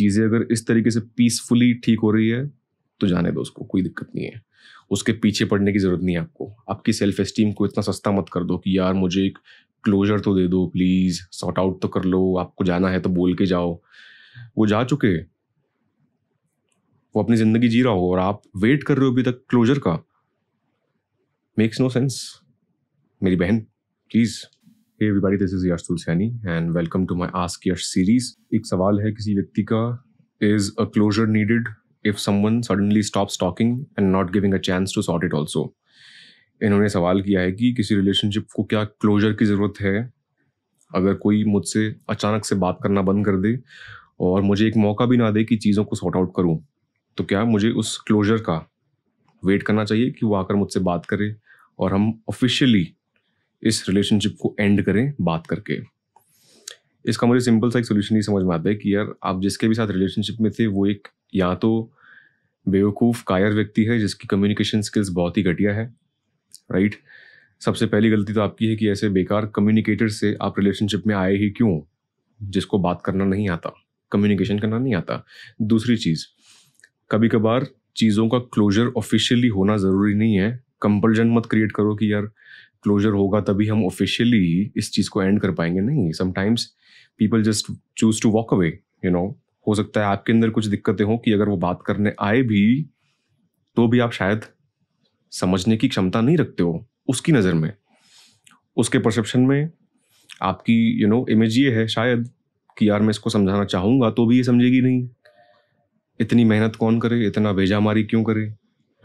चीज़ें अगर इस तरीके से पीसफुली ठीक हो रही है तो जाने दो उसको कोई दिक्कत नहीं है उसके पीछे पड़ने की ज़रूरत नहीं है आपको आपकी सेल्फ एस्टीम को इतना सस्ता मत कर दो कि यार मुझे एक क्लोजर तो दे दो प्लीज़ सॉर्ट आउट तो कर लो आपको जाना है तो बोल के जाओ वो जा चुके वो अपनी ज़िंदगी जी रहा हो और आप वेट कर रहे हो अभी तक क्लोजर का मेक्स नो सेंस मेरी बहन please Hey everybody, this is Yash Tulsiani and welcome to my Ask Yash series. एक सवाल है किसी व्यक्ति का is a closure needed if someone suddenly stops talking and not giving a chance to sort it also? इन्होंने सवाल किया है कि किसी रिलेशनशिप को क्या क्लोजर की ज़रूरत है अगर कोई मुझसे अचानक से बात करना बंद कर दे और मुझे एक मौका भी ना दे कि चीज़ों को सॉर्ट आउट करूं तो क्या मुझे उस क्लोजर का वेट करना चाहिए कि वो आकर मुझसे बात करे और हम ऑफिशियली इस रिलेशनशिप को एंड करें बात करके इसका मुझे सिंपल सा एक सोल्यूशन ये समझ में आता है कि यार आप जिसके भी साथ रिलेशनशिप में थे वो एक या तो बेवकूफ़ कायर व्यक्ति है जिसकी कम्युनिकेशन स्किल्स बहुत ही घटिया है राइट सबसे पहली गलती तो आपकी है कि ऐसे बेकार कम्युनिकेटर से आप रिलेशनशिप में आए ही क्यों जिसको बात करना नहीं आता कम्युनिकेशन करना नहीं आता दूसरी चीज़ कभी कभार चीज़ों का क्लोजर ऑफिशियली होना ज़रूरी नहीं है कंपल्जन मत क्रिएट करो कि यार क्लोजर होगा तभी हम ऑफिशियली इस चीज़ को एंड कर पाएंगे नहीं sometimes people just choose to walk away you know हो सकता है आपके अंदर कुछ दिक्कतें हों कि अगर वो बात करने आए भी तो भी आप शायद समझने की क्षमता नहीं रखते हो उसकी नज़र में उसके परसेप्शन में आपकी यू नो इमेज ये है शायद कि यार मैं इसको समझाना चाहूँगा तो भी ये समझेगी नहीं इतनी मेहनत कौन करे इतना भेजा मारी क्यों करे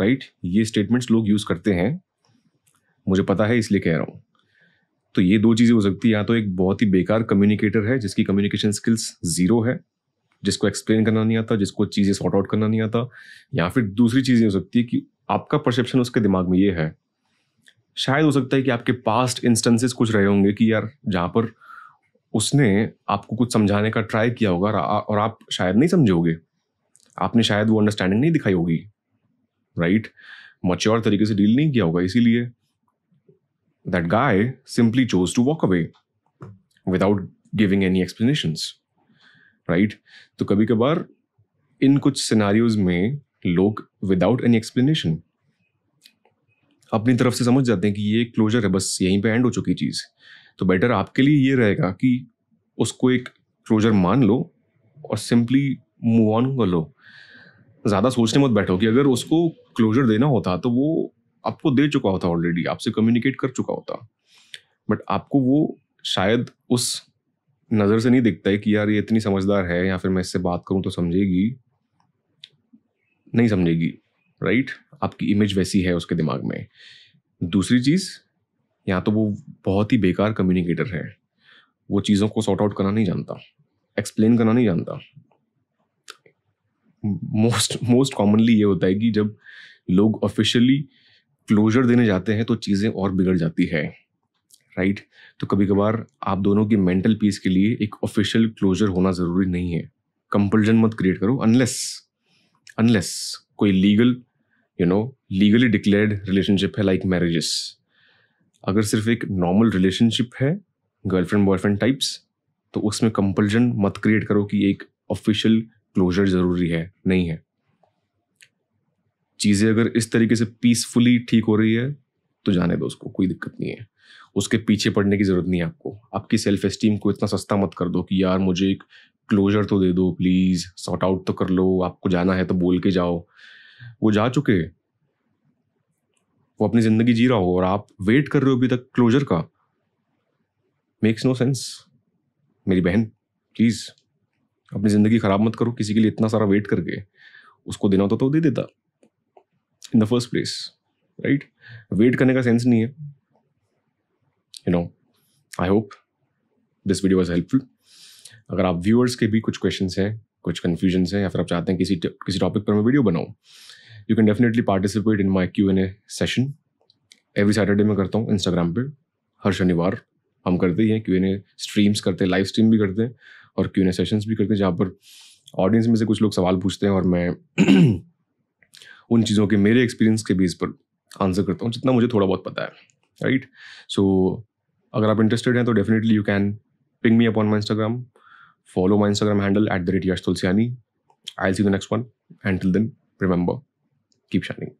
राइट right? ये स्टेटमेंट्स लोग यूज़ करते हैं मुझे पता है इसलिए कह रहा हूँ तो ये दो चीज़ें हो सकती है या तो एक बहुत ही बेकार कम्युनिकेटर है जिसकी कम्युनिकेशन स्किल्स ज़ीरो है जिसको एक्सप्लेन करना नहीं आता जिसको चीज़ें सॉर्ट आउट करना नहीं आता या फिर दूसरी चीज़ ये हो सकती है कि आपका परसेप्शन उसके दिमाग में ये है शायद हो सकता है कि आपके पास्ट इंस्टेंसेस कुछ रहे होंगे कि यार जहाँ पर उसने आपको कुछ समझाने का ट्राई किया होगा और आप शायद नहीं समझोगे आपने शायद वो अंडरस्टैंडिंग नहीं दिखाई होगी राइट मच्योर तरीके से डील नहीं किया होगा इसीलिए that guy simply chose to walk away without giving any explanations right तो कभी कभार इन कुछ सिनारियोज में लोग विदाउट एनी एक्सप्लेनेशन अपनी तरफ से समझ जाते हैं कि ये क्लोजर है बस यहीं पे एंड हो चुकी चीज़ तो बेटर आपके लिए ये रहेगा कि उसको एक क्लोजर मान लो और सिंपली मूव ऑन कर लो ज़्यादा सोचने मत बैठो कि अगर उसको क्लोजर देना होता तो वो आपको दे चुका होता ऑलरेडी आपसे कम्युनिकेट कर चुका होता बट आपको वो शायद उस नज़र से नहीं दिखता है कि यार ये इतनी समझदार है या फिर मैं इससे बात करूँ तो समझेगी नहीं समझेगी राइट आपकी इमेज वैसी है उसके दिमाग में दूसरी चीज़ या तो वो बहुत ही बेकार कम्युनिकेटर है वो चीज़ों को सॉर्ट आउट करना नहीं जानता एक्सप्लेन करना नहीं जानता मोस्ट मोस्ट कॉमनली ये होता है कि जब लोग ऑफिशियली क्लोजर देने जाते हैं तो चीज़ें और बिगड़ जाती है राइट right? तो कभी कभार आप दोनों की मेंटल पीस के लिए एक ऑफिशियल क्लोजर होना ज़रूरी नहीं है कंपल्जन मत क्रिएट करो अनलेस अनलेस कोई legal you know legally declared relationship है लाइक मैरिजेस अगर सिर्फ एक नॉर्मल रिलेशनशिप है गर्लफ्रेंड बॉयफ्रेंड टाइप्स तो उसमें कंपल्जन मत क्रिएट करो कि एक ऑफिशियल क्लोजर ज़रूरी है नहीं है चीज़ें अगर इस तरीके से पीसफुली ठीक हो रही है तो जाने दो उसको कोई दिक्कत नहीं है उसके पीछे पड़ने की ज़रूरत नहीं है आपको आपकी सेल्फ एस्टीम को इतना सस्ता मत कर दो कि यार मुझे एक क्लोजर तो दे दो प्लीज़ सॉर्ट आउट तो कर लो आपको जाना है तो बोल के जाओ वो जा चुके वो अपनी ज़िंदगी जी रहा हो और आप वेट कर रहे हो अभी तक क्लोजर का मेक्स नो सेंस मेरी बहन प्लीज़ अपनी ज़िंदगी ख़राब मत करो किसी के लिए इतना सारा वेट करके उसको देना होता तो, तो दे देता in the first place right वेट करने का सेंस नहीं है you know I hope this video was helpful अगर आप व्यूअर्स के भी कुछ क्वेश्चन हैं कुछ कन्फ्यूजन्स हैं या फिर आप चाहते हैं किसी किसी टॉपिक पर मैं वीडियो बनाऊँ you can definitely participate in my Q N A session every Saturday मैं करता हूँ इंस्टाग्राम पर हर शनिवार हम करते ही हैं क्यू एन ए स्ट्रीम्स करते हैं लाइव स्ट्रीम भी करते हैं और क्यू एन ए सेशंस भी करते हैं जहाँ पर ऑडियंस में से कुछ लोग सवाल पूछते हैं और मैं उन चीज़ों के मेरे एक्सपीरियंस के बेस पर आंसर करता हूँ जितना मुझे थोड़ा बहुत पता है राइट सो so, अगर आप इंटरेस्टेड हैं तो definitely you can ping me upon my Instagram follow my Instagram handle at the rate Yash Tulsiani I see the next one and till then remember keep shining